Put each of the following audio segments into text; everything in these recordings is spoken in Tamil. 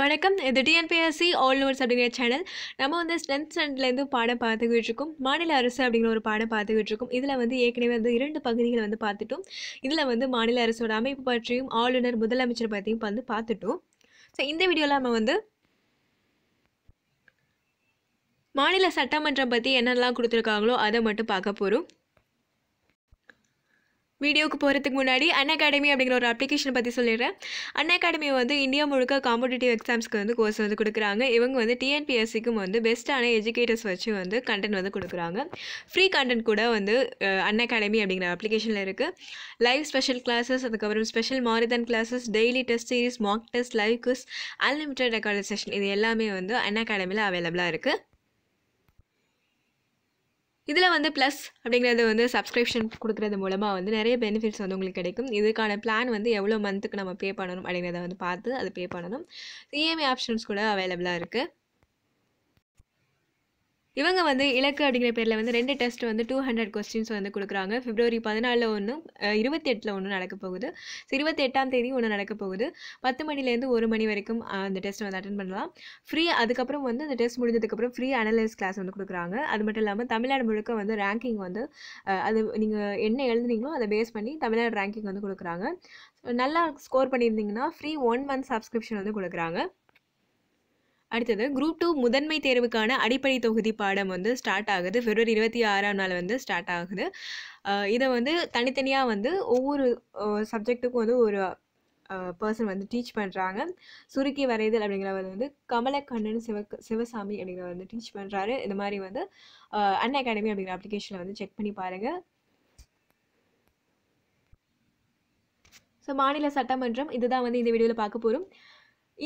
வணக்கம் இது டிஎன்பிஎஸ்சி ஆல் ஓவர்ஸ் அப்படிங்கிற சேனல் நம்ம வந்து ஸ்ட்ரென்த் ஸ்டாண்டர்ட்லேருந்து பாடம் பார்த்துக்கிட்டு இருக்கோம் மாநில அரசு அப்படிங்கிற ஒரு பாடம் பார்த்துக்கிட்டு இருக்கோம் இதில் வந்து ஏற்கனவே வந்து இரண்டு பகுதிகளை வந்து பார்த்துட்டோம் இதில் வந்து மாநில அரசோட அமைப்பு பற்றியும் ஆளுநர் முதலமைச்சர் பற்றியும் வந்து பார்த்துட்டோம் ஸோ இந்த வீடியோவில் நம்ம வந்து மாநில சட்டமன்றம் பற்றி என்னெல்லாம் கொடுத்துருக்காங்களோ அதை மட்டும் பார்க்க போகிறோம் வீடியோக்கு போகிறதுக்கு முன்னாடி அன் அகாடமி அப்படிங்கிற ஒரு அப்ளிகேஷன் பற்றி சொல்லிடுறேன் அன் அகாடமி வந்து இந்தியா முழுக்க காம்படிட்டிவ் எக்ஸாம்ஸ்க்கு வந்து கோர்ஸ் வந்து கொடுக்குறாங்க இவங்க வந்து டிஎன்பிஎஸ்சிக்கும் வந்து பெஸ்ட்டான எஜுகேட்டர்ஸ் வச்சு வந்து கண்டென்ட் வந்து கொடுக்குறாங்க ஃப்ரீ கண்டென்ட் கூட வந்து அன் அகாடமி அப்படிங்கிற அப்ளிகேஷனில் இருக்குது லைவ் ஸ்பெஷல் கிளாஸஸ் அதுக்கப்புறம் special marathon classes daily test series mock test live quiz unlimited record session இது எல்லாமே வந்து அன் அகாடமியில் அவைலபிளாக இருக்குது இதில் வந்து ப்ளஸ் அப்படிங்கிறது வந்து சப்ஸ்கிரிப்ஷன் கொடுக்குறது மூலமாக வந்து நிறைய பெனிஃபிட்ஸ் வந்து உங்களுக்கு கிடைக்கும் இதுக்கான பிளான் வந்து எவ்வளோ மந்த்துக்கு நம்ம பே பண்ணணும் அப்படிங்கிறத வந்து பார்த்து அது பே பண்ணணும் இஎம்ஐ ஆப்ஷன்ஸ் கூட அவைலபிளாக இருக்குது இவங்க வந்து இலக்கு அப்படிங்கிற பேரில் வந்து ரெண்டு டெஸ்ட் வந்து டூ ஹண்ட்ரட் கொஸ்டின்ஸ் வந்து கொடுக்குறாங்க பிப்ரவரி பதினாலில் ஒன்று இருபத்தி எட்டில் ஒன்று நடக்க போகுது ஸோ இருபத்தி எட்டாம் தேதி ஒன்று நடக்க போகுது பத்து மணிலேருந்து ஒரு மணி வரைக்கும் அந்த டெஸ்ட் வந்து அட்டன் பண்ணலாம் ஃப்ரீ அதுக்கப்புறம் வந்து அந்த டெஸ்ட் முடிஞ்சதுக்கப்புறம் ஃப்ரீ அனலைஸ் கிளாஸ் வந்து கொடுக்குறாங்க அது மட்டும் இல்லாமல் தமிழ்நாடு முழுக்க வந்து ரேங்கிங் வந்து அது நீங்கள் என்ன எழுதுனீங்களோ அதை பேஸ் பண்ணி தமிழ்நாடு ரேங்கிங் வந்து கொடுக்குறாங்க நல்லா ஸ்கோர் பண்ணியிருந்தீங்கன்னா ஃப்ரீ ஒன் மந்த் சப்ஸ்கிரிப்ஷன் வந்து கொடுக்குறாங்க அடுத்தது குரூப் டூ முதன்மை தேர்வுக்கான அடிப்படை தொகுதி பாடம் வந்து ஸ்டார்ட் ஆகுது பிப்ரவரி இருபத்தி ஆறாம் நாள் வந்து ஸ்டார்ட் ஆகுது இதை வந்து தனித்தனியாக வந்து ஒவ்வொரு சப்ஜெக்ட்டுக்கும் வந்து ஒரு பர்சன் வந்து டீச் பண்ணுறாங்க சுருக்கி வரைதல் அப்படிங்கிறவர் வந்து கமலக்கண்ணன் சிவ சிவசாமி அப்படிங்கிறவர் வந்து டீச் பண்ணுறாரு இந்த மாதிரி வந்து அன் அகாடமி அப்படிங்கிற அப்ளிகேஷனை வந்து செக் பண்ணி பாருங்கள் ஸோ மாநில சட்டமன்றம் இதுதான் வந்து இந்த வீடியோவில் பார்க்க போகிறோம்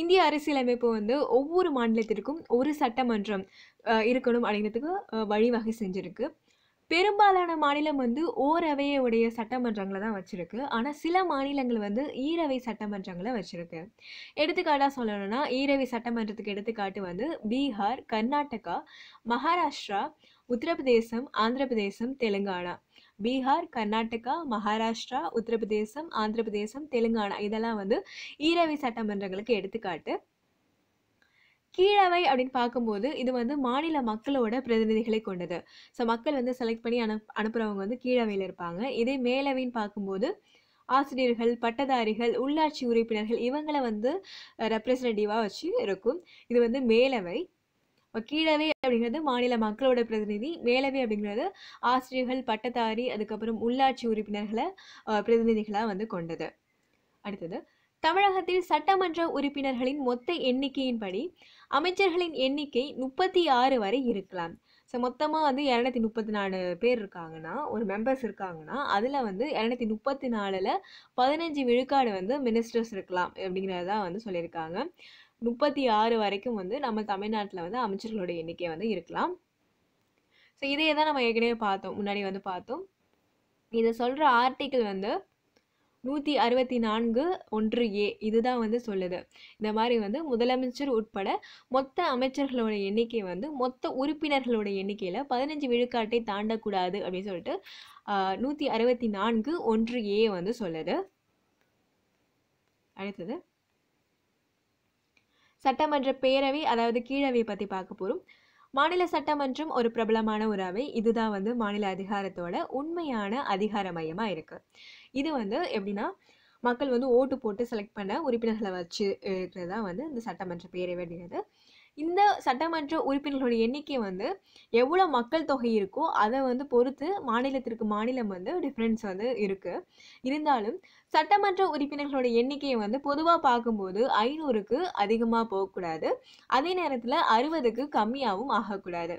இந்திய அரசியலமைப்பு வந்து ஒவ்வொரு மாநிலத்திற்கும் ஒரு சட்டமன்றம் இருக்கணும் அப்படிங்கிறதுக்கு வழிவகை செஞ்சுருக்கு பெரும்பாலான மாநிலம் வந்து ஓரவையுடைய சட்டமன்றங்களை தான் வச்சுருக்கு ஆனால் சில மாநிலங்கள் வந்து ஈரவை சட்டமன்றங்களை வச்சுருக்கு எடுத்துக்காட்டாக சொல்லணும்னா ஈரவை சட்டமன்றத்துக்கு எடுத்துக்காட்டு வந்து பீகார் கர்நாடகா மகாராஷ்டிரா உத்தரப்பிரதேசம் ஆந்திரப்பிரதேசம் தெலுங்கானா பீகார் கர்நாடகா மகாராஷ்டிரா உத்தரப்பிரதேசம் ஆந்திர பிரதேசம் தெலுங்கானா இதெல்லாம் வந்து ஈரவை சட்டமன்றங்களுக்கு எடுத்துக்காட்டு கீழவை அப்படின்னு பார்க்கும்போது இது வந்து மாநில மக்களோட பிரதிநிதிகளை கொண்டது ஸோ மக்கள் வந்து செலக்ட் பண்ணி அனுப் அனுப்புகிறவங்க வந்து கீழவையில் இருப்பாங்க இதே மேலவைன்னு பார்க்கும்போது ஆசிரியர்கள் பட்டதாரிகள் உள்ளாட்சி உறுப்பினர்கள் இவங்களை வந்து ரெப்ரசன்டேட்டிவாக வச்சு இருக்கும் இது வந்து மேலவை கீழவே அப்படிங்கிறது மாநில மக்களோட பிரதிநிதி மேலவை அப்படிங்கிறது ஆசிரியர்கள் பட்டதாரி அதுக்கப்புறம் உள்ளாட்சி உறுப்பினர்களை பிரதிநிதிகளாக வந்து கொண்டது அடுத்தது தமிழகத்தில் சட்டமன்ற உறுப்பினர்களின் மொத்த எண்ணிக்கையின்படி அமைச்சர்களின் எண்ணிக்கை முப்பத்தி ஆறு வரை இருக்கலாம் ஸோ மொத்தமாக வந்து இரநூத்தி முப்பத்தி நாலு பேர் இருக்காங்கன்னா ஒரு மெம்பர்ஸ் இருக்காங்கன்னா அதில் வந்து இரநூத்தி முப்பத்தி நாலில் பதினஞ்சு விழுக்காடு வந்து மினிஸ்டர்ஸ் இருக்கலாம் அப்படிங்கிறதான் வந்து சொல்லியிருக்காங்க முப்பத்தி ஆறு வரைக்கும் வந்து நம்ம தமிழ்நாட்டில் வந்து அமைச்சர்களுடைய எண்ணிக்கை வந்து இருக்கலாம் ஸோ இதையே தான் நம்ம ஏற்கனவே பார்த்தோம் முன்னாடி வந்து பார்த்தோம் இதை சொல்கிற ஆர்டிக்கிள் வந்து நூற்றி அறுபத்தி நான்கு ஒன்று ஏ இதுதான் வந்து சொல்லுது இந்த மாதிரி வந்து முதலமைச்சர் உட்பட மொத்த அமைச்சர்களோட எண்ணிக்கை வந்து மொத்த உறுப்பினர்களோட எண்ணிக்கையில் பதினஞ்சு விழுக்காட்டை தாண்டக்கூடாது அப்படின்னு சொல்லிட்டு நூற்றி அறுபத்தி நான்கு ஒன்று ஏ வந்து சொல்லுது அடுத்தது சட்டமன்ற பேரவை அதாவது கீழவை பற்றி பார்க்க போகிறோம் மாநில சட்டமன்றம் ஒரு பிரபலமான ஒரு அவை இதுதான் வந்து மாநில அதிகாரத்தோட உண்மையான அதிகார மையமாக இருக்குது இது வந்து எப்படின்னா மக்கள் வந்து ஓட்டு போட்டு செலக்ட் பண்ண உறுப்பினர்களை வச்சு இருக்கிறது தான் வந்து இந்த சட்டமன்ற பேரவை அப்படிங்கிறது இந்த சட்டமன்ற உறுப்பினர்களுடைய எண்ணிக்கை வந்து எவ்வளோ மக்கள் தொகை இருக்கோ அதை வந்து பொறுத்து மாநிலத்திற்கு மாநிலம் வந்து டிஃப்ரென்ஸ் வந்து இருக்குது இருந்தாலும் சட்டமன்ற உறுப்பினர்களுடைய எண்ணிக்கையை வந்து பொதுவாக பார்க்கும்போது ஐநூறுக்கு அதிகமாக போகக்கூடாது அதே நேரத்தில் அறுபதுக்கு கம்மியாகவும் ஆகக்கூடாது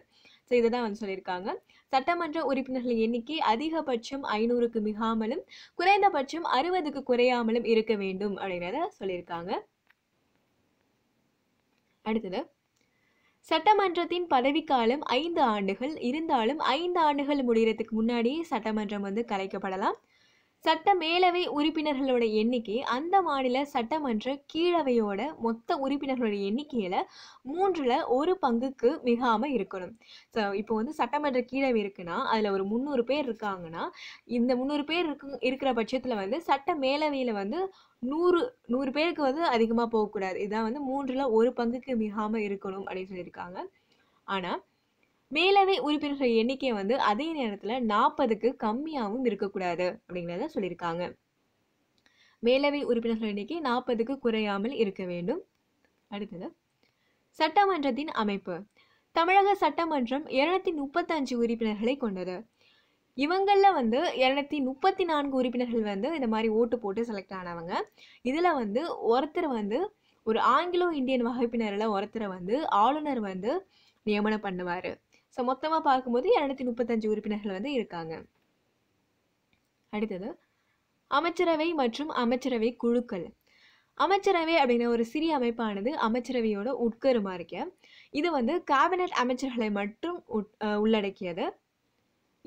ஸோ இதை தான் வந்து சொல்லியிருக்காங்க சட்டமன்ற உறுப்பினர்களின் எண்ணிக்கை அதிகபட்சம் ஐநூறுக்கு மிகாமலும் குறைந்தபட்சம் அறுபதுக்கு குறையாமலும் இருக்க வேண்டும் அப்படிங்கிறத சொல்லியிருக்காங்க அடுத்தது சட்டமன்றத்தின் பதவிக்காலம் ஐந்து ஆண்டுகள் இருந்தாலும் ஐந்து ஆண்டுகள் முடிகிறதுக்கு முன்னாடியே சட்டமன்றம் வந்து கலைக்கப்படலாம் சட்ட மேலவை உறுப்பினர்களோட எண்ணிக்கை அந்த மாநில சட்டமன்ற கீழவையோட மொத்த உறுப்பினர்களோட எண்ணிக்கையில் மூன்றில் ஒரு பங்குக்கு மிகாமல் இருக்கணும் ஸோ இப்போ வந்து சட்டமன்ற கீழவை இருக்குன்னா அதில் ஒரு முந்நூறு பேர் இருக்காங்கன்னா இந்த முந்நூறு பேர் இருக்கு இருக்கிற பட்சத்தில் வந்து சட்ட மேலவையில் வந்து நூறு நூறு பேருக்கு வந்து அதிகமாக போகக்கூடாது இதான் வந்து மூன்றில் ஒரு பங்குக்கு மிகாமல் இருக்கணும் அப்படின்னு சொல்லியிருக்காங்க ஆனால் மேலவை உறுப்பினர்கள் எண்ணிக்கை வந்து அதே நேரத்தில் நாற்பதுக்கு கம்மியாகவும் இருக்கக்கூடாது அப்படிங்கிறத சொல்லியிருக்காங்க மேலவை உறுப்பினர்கள் எண்ணிக்கை நாற்பதுக்கு குறையாமல் இருக்க வேண்டும் அடுத்தது சட்டமன்றத்தின் அமைப்பு தமிழக சட்டமன்றம் இருநூத்தி முப்பத்தஞ்சு உறுப்பினர்களை கொண்டது இவங்களில் வந்து இரநூத்தி முப்பத்தி நான்கு உறுப்பினர்கள் வந்து இந்த மாதிரி ஓட்டு போட்டு செலக்ட் ஆனவங்க இதில் வந்து ஒருத்தர் வந்து ஒரு ஆங்கிலோ இந்தியன் வகுப்பினரில் ஒருத்தரை வந்து ஆளுநர் வந்து நியமனம் பண்ணுவார் ஸோ மொத்தமாக பார்க்கும்போது இரநூத்தி முப்பத்தஞ்சு உறுப்பினர்கள் வந்து இருக்காங்க அடுத்தது அமைச்சரவை மற்றும் அமைச்சரவை குழுக்கள் அமைச்சரவை அப்படிங்கிற ஒரு சிறிய அமைப்பானது அமைச்சரவையோட உட்கருமா இருக்க இது வந்து கேபினட் அமைச்சர்களை மட்டும் உள்ளடக்கியது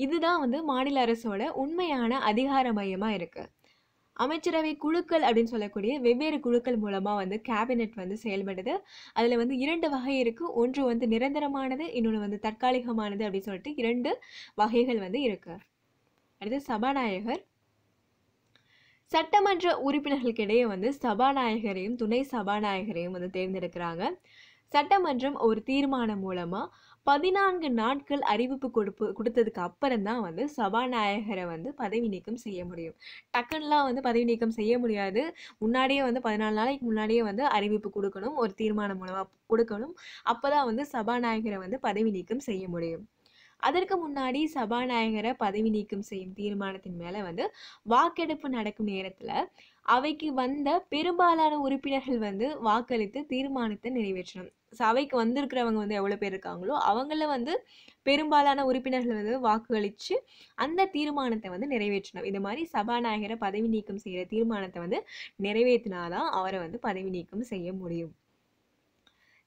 இதுதான் வந்து மாநில அரசோட உண்மையான அதிகார மையமாக இருக்குது அமைச்சரவை குழுக்கள் அப்படின்னு சொல்லக்கூடிய வெவ்வேறு குழுக்கள் மூலமாக வந்து கேபினெட் வந்து செயல்படுது அதில் வந்து இரண்டு வகை இருக்குது ஒன்று வந்து நிரந்தரமானது இன்னொன்று வந்து தற்காலிகமானது அப்படின்னு சொல்லிட்டு இரண்டு வகைகள் வந்து இருக்குது அடுத்து சபாநாயகர் சட்டமன்ற உறுப்பினர்களுக்கிடையே வந்து சபாநாயகரையும் துணை சபாநாயகரையும் வந்து தேர்ந்தெடுக்கிறாங்க சட்டமன்றம் ஒரு தீர்மானம் மூலமாக பதினான்கு நாட்கள் அறிவிப்பு கொடுப்பு கொடுத்ததுக்கு அப்புறம் தான் வந்து சபாநாயகரை வந்து பதவி நீக்கம் செய்ய முடியும் டக்குன்லாம் வந்து பதவி நீக்கம் செய்ய முடியாது முன்னாடியே வந்து பதினாலு நாளைக்கு முன்னாடியே வந்து அறிவிப்பு கொடுக்கணும் ஒரு தீர்மானம் மூலமாக கொடுக்கணும் அப்போ தான் வந்து சபாநாயகரை வந்து பதவி நீக்கம் செய்ய முடியும் அதற்கு முன்னாடி சபாநாயகரை பதவி நீக்கம் செய்யும் தீர்மானத்தின் மேலே வந்து வாக்கெடுப்பு நடக்கும் நேரத்தில் அவைக்கு வந்த பெரும்பாலான உறுப்பினர்கள் வந்து வாக்களித்து தீர்மானத்தை நிறைவேற்றணும் சபைக்கு அவைக்கு வந்திருக்கிறவங்க வந்து எவ்வளோ பேர் இருக்காங்களோ அவங்கள வந்து பெரும்பாலான உறுப்பினர்கள் வந்து வாக்களித்து அந்த தீர்மானத்தை வந்து நிறைவேற்றணும் இந்த மாதிரி சபாநாயகரை பதவி நீக்கம் செய்கிற தீர்மானத்தை வந்து நிறைவேற்றினாதான் அவரை வந்து பதவி நீக்கம் செய்ய முடியும்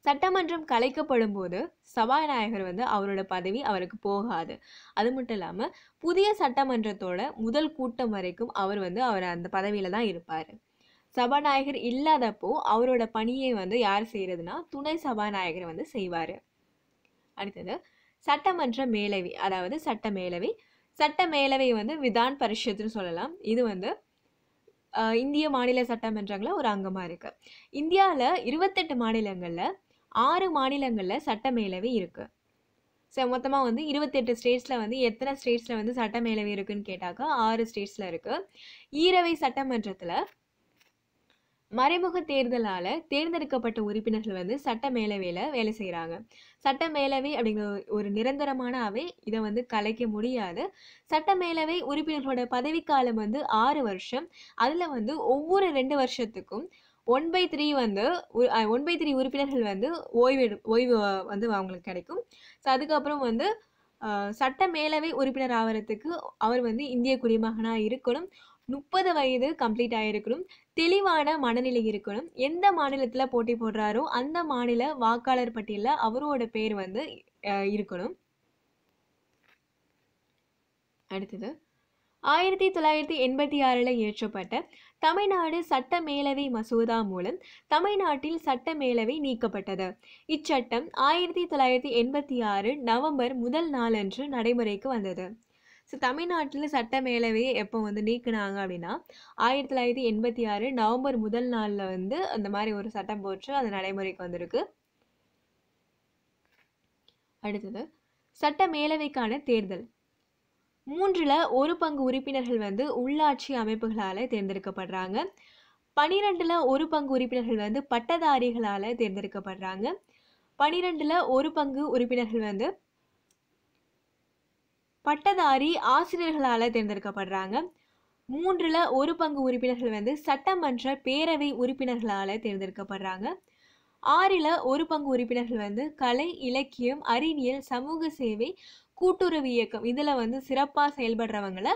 சட்டமன்றம் கலைக்கப்படும் போது சபாநாயகர் வந்து அவரோட பதவி அவருக்கு போகாது அது மட்டும் இல்லாமல் புதிய சட்டமன்றத்தோட முதல் கூட்டம் வரைக்கும் அவர் வந்து அவர் அந்த பதவியில் தான் இருப்பார் சபாநாயகர் இல்லாதப்போ அவரோட பணியை வந்து யார் செய்கிறதுனா துணை சபாநாயகர் வந்து செய்வார் அடுத்தது சட்டமன்ற மேலவை அதாவது சட்ட மேலவை சட்ட மேலவை வந்து விதான் பரிஷத்துன்னு சொல்லலாம் இது வந்து இந்திய மாநில சட்டமன்றங்களில் ஒரு அங்கமாக இருக்குது இந்தியாவில் இருபத்தெட்டு மாநிலங்களில் ஆறு மாநிலங்களில் சட்டமேலவை இருக்குது ஸோ மொத்தமாக வந்து இருபத்தெட்டு ஸ்டேட்ஸில் வந்து எத்தனை ஸ்டேட்ஸில் வந்து சட்டமேலவை இருக்குதுன்னு கேட்டாக்கா ஆறு ஸ்டேட்ஸில் இருக்குது ஈரவை சட்டமன்றத்தில் மறைமுக தேர்தலால் தேர்ந்தெடுக்கப்பட்ட உறுப்பினர்கள் வந்து சட்ட மேலவையில் வேலை செய்கிறாங்க சட்ட மேலவை அப்படிங்கிற ஒரு நிரந்தரமான அவை இதை வந்து கலைக்க முடியாது சட்ட மேலவை உறுப்பினர்களோட பதவிக்காலம் வந்து ஆறு வருஷம் அதில் வந்து ஒவ்வொரு ரெண்டு வருஷத்துக்கும் ஒன் பை த்ரீ வந்து ஒன் பை த்ரீ உறுப்பினர்கள் வந்து ஓய்வு ஓய்வு வந்து அவங்களுக்கு கிடைக்கும் ஸோ அதுக்கப்புறம் வந்து சட்ட மேலவை உறுப்பினர் ஆகிறதுக்கு அவர் வந்து இந்திய குடிமகனாக இருக்கணும் முப்பது வயது கம்ப்ளீட் ஆகிருக்கணும் தெளிவான மனநிலை இருக்கணும் எந்த மாநிலத்தில் போட்டி போடுறாரோ அந்த மாநில வாக்காளர் பட்டியலில் அவரோட பேர் வந்து இருக்கணும் அடுத்தது ஆயிரத்தி தொள்ளாயிரத்தி எண்பத்தி ஆறில் இயற்றப்பட்ட தமிழ்நாடு சட்ட மேலவை மசோதா மூலம் தமிழ்நாட்டில் சட்ட மேலவை நீக்கப்பட்டது இச்சட்டம் ஆயிரத்தி தொள்ளாயிரத்தி எண்பத்தி ஆறு நவம்பர் முதல் நாளன்று நடைமுறைக்கு வந்தது ஸோ தமிழ்நாட்டில் சட்ட மேலவையை எப்போ வந்து நீக்கினாங்க அப்படின்னா ஆயிரத்தி தொள்ளாயிரத்தி எண்பத்தி ஆறு நவம்பர் முதல் நாளில் வந்து அந்த மாதிரி ஒரு சட்டம் போட்டு அந்த நடைமுறைக்கு வந்திருக்கு அடுத்தது சட்ட மேலவைக்கான தேர்தல் மூன்றில் ஒரு பங்கு உறுப்பினர்கள் வந்து உள்ளாட்சி அமைப்புகளால் தேர்ந்தெடுக்கப்படுறாங்க பனிரெண்டில் ஒரு பங்கு உறுப்பினர்கள் வந்து பட்டதாரிகளால் தேர்ந்தெடுக்கப்படுறாங்க பனிரெண்டில் ஒரு பங்கு உறுப்பினர்கள் வந்து பட்டதாரி ஆசிரியர்களால் தேர்ந்தெடுக்கப்படுறாங்க மூன்றில் ஒரு பங்கு உறுப்பினர்கள் வந்து சட்டமன்ற பேரவை உறுப்பினர்களால் தேர்ந்தெடுக்கப்படுறாங்க ஆறில் ஒரு பங்கு உறுப்பினர்கள் வந்து கலை இலக்கியம் அறிவியல் சமூக சேவை கூட்டுறவு இயக்கம் இதில் வந்து சிறப்பாக செயல்படுறவங்களை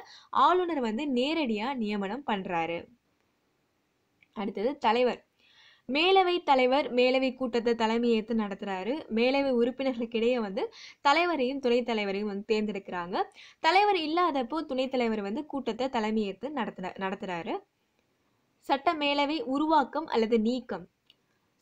ஆளுநர் வந்து நேரடியாக நியமனம் பண்ணுறாரு அடுத்தது தலைவர் மேலவை தலைவர் மேலவை கூட்டத்தை தலைமையேற்று நடத்துகிறாரு மேலவை உறுப்பினர்களுக்கிடையே வந்து தலைவரையும் துணைத் தலைவரையும் வந்து தேர்ந்தெடுக்கிறாங்க தலைவர் இல்லாதப்போ துணைத் தலைவர் வந்து கூட்டத்தை தலைமையேற்று நடத்துகிற நடத்துகிறாரு சட்ட மேலவை உருவாக்கம் அல்லது நீக்கம்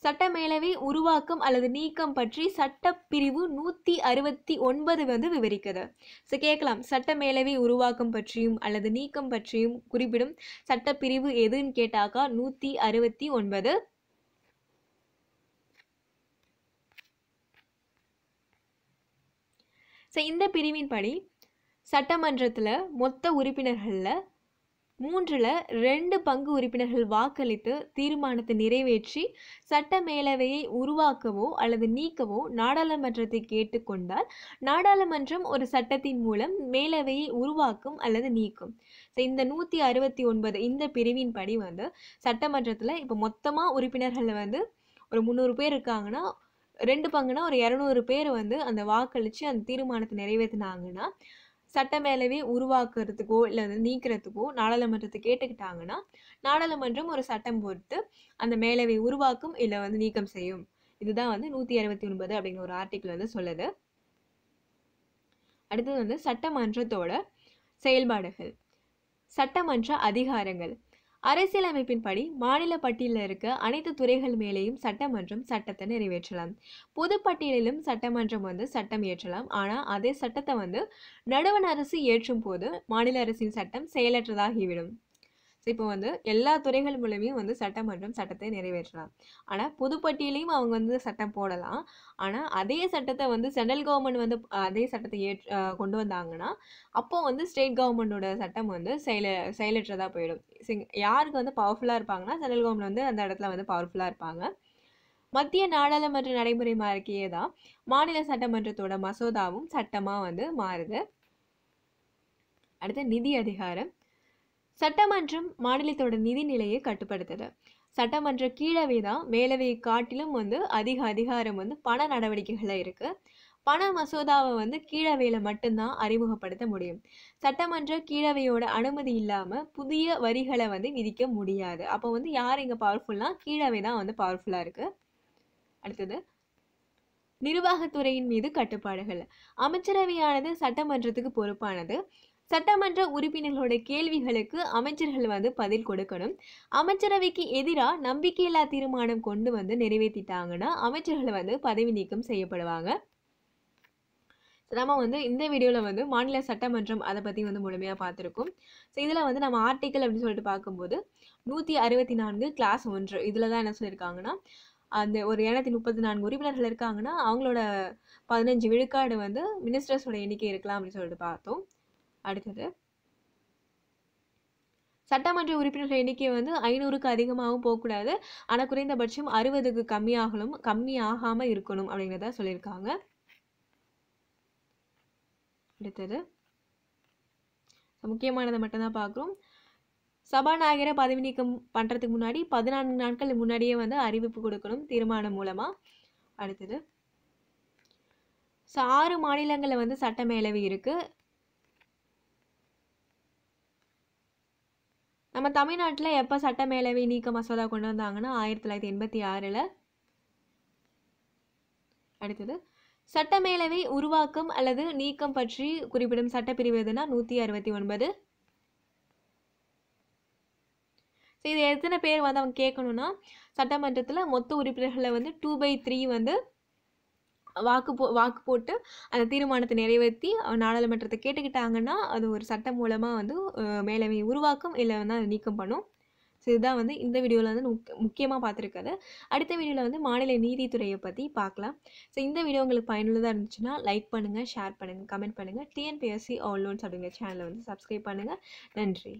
சட்டமேலவை உருவாக்கம் அல்லது நீக்கம் பற்றி சட்டப்பிரிவு நூற்றி அறுபத்தி ஒன்பது வந்து விவரிக்கிறது ஸோ கேட்கலாம் சட்டமேலவை உருவாக்கம் பற்றியும் அல்லது நீக்கம் பற்றியும் குறிப்பிடும் சட்டப்பிரிவு எதுன்னு கேட்டாக்கா நூற்றி அறுபத்தி ஒன்பது ஸோ இந்த பிரிவின் படி சட்டமன்றத்தில் மொத்த உறுப்பினர்களில் மூன்றில் ரெண்டு பங்கு உறுப்பினர்கள் வாக்களித்து தீர்மானத்தை நிறைவேற்றி சட்ட மேலவையை உருவாக்கவோ அல்லது நீக்கவோ நாடாளுமன்றத்தை கேட்டுக்கொண்டால் நாடாளுமன்றம் ஒரு சட்டத்தின் மூலம் மேலவையை உருவாக்கும் அல்லது நீக்கும் ஸோ இந்த நூற்றி அறுபத்தி ஒன்பது இந்த பிரிவின் படி வந்து சட்டமன்றத்தில் இப்போ மொத்தமாக உறுப்பினர்களை வந்து ஒரு முந்நூறு பேர் இருக்காங்கன்னா ரெண்டு பங்குனா ஒரு இரநூறு பேர் வந்து அந்த வாக்களித்து அந்த தீர்மானத்தை நிறைவேற்றினாங்கன்னா சட்டமேலவை உருவாக்குறதுக்கோ இல்லை வந்து நீக்கிறதுக்கோ நாடாளுமன்றத்தை கேட்டுக்கிட்டாங்கன்னா நாடாளுமன்றம் ஒரு சட்டம் பொறுத்து அந்த மேலவை உருவாக்கும் இல்லை வந்து நீக்கம் செய்யும் இதுதான் வந்து நூற்றி அறுபத்தி ஒன்பது அப்படிங்கிற ஒரு ஆர்டிக்கிள் வந்து சொல்லுது அடுத்தது வந்து சட்டமன்றத்தோட செயல்பாடுகள் சட்டமன்ற அதிகாரங்கள் அரசியலமைப்பின்படி மாநில பட்டியலில் இருக்க அனைத்து துறைகள் மேலேயும் சட்டமன்றம் சட்டத்தை நிறைவேற்றலாம் பொது சட்டமன்றம் வந்து சட்டம் இயற்றலாம் ஆனால் அதே சட்டத்தை வந்து நடுவண் அரசு இயற்றும் போது மாநில அரசின் சட்டம் செயலற்றதாகிவிடும் இப்போ வந்து எல்லா துறைகள் மூலமையும் வந்து சட்டம் சட்டத்தை நிறைவேற்றலாம் ஆனால் பொதுப்பட்டியலையும் அவங்க வந்து சட்டம் போடலாம் ஆனால் அதே சட்டத்தை வந்து சென்ட்ரல் கவர்மெண்ட் வந்து அதே சட்டத்தை ஏற்ற கொண்டு வந்தாங்கன்னா அப்போ வந்து ஸ்டேட் கவர்மெண்டோட சட்டம் வந்து செயல செயலற்றதாக போயிடும் யாருக்கு வந்து பவர்ஃபுல்லாக இருப்பாங்கன்னா சென்ட்ரல் கவர்மெண்ட் வந்து அந்த இடத்துல வந்து பவர்ஃபுல்லாக இருப்பாங்க மத்திய நாடாளுமன்ற நடைமுறை மாறிக்கையே தான் மாநில சட்டமன்றத்தோட மசோதாவும் சட்டமாக வந்து மாறுது அடுத்து நிதி அதிகாரம் சட்டமன்றம் மாநிலத்தோட நிதிநிலையை கட்டுப்படுத்துது சட்டமன்ற கீழவே தான் மேலவையை காட்டிலும் வந்து அதிக அதிகாரம் வந்து பண நடவடிக்கைகளில் இருக்குது பண மசோதாவை வந்து கீழவையில் மட்டும்தான் அறிமுகப்படுத்த முடியும் சட்டமன்ற கீழவையோட அனுமதி இல்லாமல் புதிய வரிகளை வந்து விதிக்க முடியாது அப்போ வந்து யார் இங்கே பவர்ஃபுல்லா கீழவை தான் வந்து பவர்ஃபுல்லாக இருக்குது அடுத்தது நிர்வாகத்துறையின் மீது கட்டுப்பாடுகள் அமைச்சரவையானது சட்டமன்றத்துக்கு பொறுப்பானது சட்டமன்ற உறுப்பினர்களோட கேள்விகளுக்கு அமைச்சர்கள் வந்து பதில் கொடுக்கணும் அமைச்சரவைக்கு எதிராக நம்பிக்கையில்லா தீர்மானம் கொண்டு வந்து நிறைவேற்றிட்டாங்கன்னா அமைச்சர்கள் வந்து பதவி நீக்கம் செய்யப்படுவாங்க நம்ம வந்து இந்த வீடியோவில் வந்து மாநில சட்டமன்றம் அதை பற்றி வந்து முழுமையாக பார்த்துருக்கோம் ஸோ இதில் வந்து நம்ம ஆர்டிக்கல் அப்படின்னு சொல்லிட்டு பார்க்கும்போது நூற்றி அறுபத்தி நான்கு கிளாஸ் ஒன்று இதில் தான் என்ன சொல்லியிருக்காங்கன்னா அந்த ஒரு இரநூத்தி முப்பத்தி நான்கு உறுப்பினர்கள் இருக்காங்கன்னா அவங்களோட பதினஞ்சு விழுக்காடு வந்து மினிஸ்டர்ஸோட எண்ணிக்கை இருக்கலாம் அப்படின்னு சொல்லிட்டு பார்த்தோம் அடுத்தது சட்டமன்ற உறுப்பினர்கள் எண்ணிக்கை வந்து ஐநூறுக்கு அதிகமாகவும் போகக்கூடாது ஆனால் குறைந்தபட்சம் அறுபதுக்கு கம்மியாகலும் கம்மியாகாமல் இருக்கணும் அப்படிங்கிறத சொல்லியிருக்காங்க அடுத்தது முக்கியமானதை மட்டும்தான் பார்க்குறோம் சபாநாயகரை பதவி நீக்கம் பண்ணுறதுக்கு முன்னாடி பதினான்கு நாட்கள் முன்னாடியே வந்து அறிவிப்பு கொடுக்கணும் தீர்மானம் மூலமாக அடுத்தது ஸோ ஆறு மாநிலங்களில் வந்து சட்டமேலவை இருக்கு இருக்குது நம்ம தமிழ்நாட்டில் எப்போ சட்ட மேலவை நீக்க மசோதா கொண்டு வந்தாங்கன்னா ஆயிரத்தி தொள்ளாயிரத்தி எண்பத்தி ஆறில் அடுத்தது சட்டமேலவை உருவாக்கம் அல்லது நீக்கம் பற்றி குறிப்பிடும் சட்டப்பிரிவு எதுனா நூற்றி அறுபத்தி ஒன்பது இது எத்தனை பேர் வந்து அவங்க கேட்கணும்னா சட்டமன்றத்தில் மொத்த உறுப்பினர்களை வந்து டூ பை த்ரீ வந்து வாக்கு போ வாக்கு போட்டு அந்த தீர்மானத்தை நிறைவேற்றி நாடாளுமன்றத்தை கேட்டுக்கிட்டாங்கன்னா அது ஒரு சட்டம் மூலமாக வந்து மேலவை உருவாக்கும் இல்லை வந்து அதை நீக்கம் பண்ணும் ஸோ இதுதான் வந்து இந்த வீடியோவில் வந்து முக்கியமாக பார்த்துருக்காது அடுத்த வீடியோவில் வந்து மாநில நீதித்துறையை பற்றி பார்க்கலாம் ஸோ இந்த வீடியோ உங்களுக்கு பயனுள்ளதாக இருந்துச்சுன்னா லைக் பண்ணுங்கள் ஷேர் பண்ணுங்கள் கமெண்ட் பண்ணுங்கள் டிஎன்பிஎஸ்சி ஆல் லோன்ஸ் அப்படிங்கிற சேனலை வந்து சப்ஸ்கிரைப் பண்ணுங்கள் நன்றி